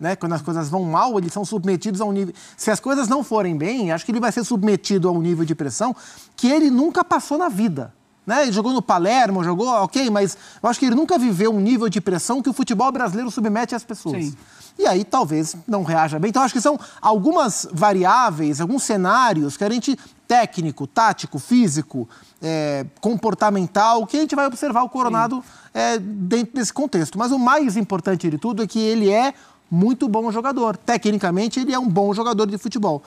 Né? Quando as coisas vão mal, eles são submetidos a um nível. Se as coisas não forem bem, acho que ele vai ser submetido a um nível de pressão que ele nunca passou na vida. Né? Ele jogou no Palermo, jogou, ok, mas eu acho que ele nunca viveu um nível de pressão que o futebol brasileiro submete às pessoas. Sim. E aí talvez não reaja bem. Então acho que são algumas variáveis, alguns cenários que a gente técnico, tático, físico, é, comportamental, que a gente vai observar o Coronado é, dentro desse contexto. Mas o mais importante de tudo é que ele é muito bom jogador. Tecnicamente, ele é um bom jogador de futebol.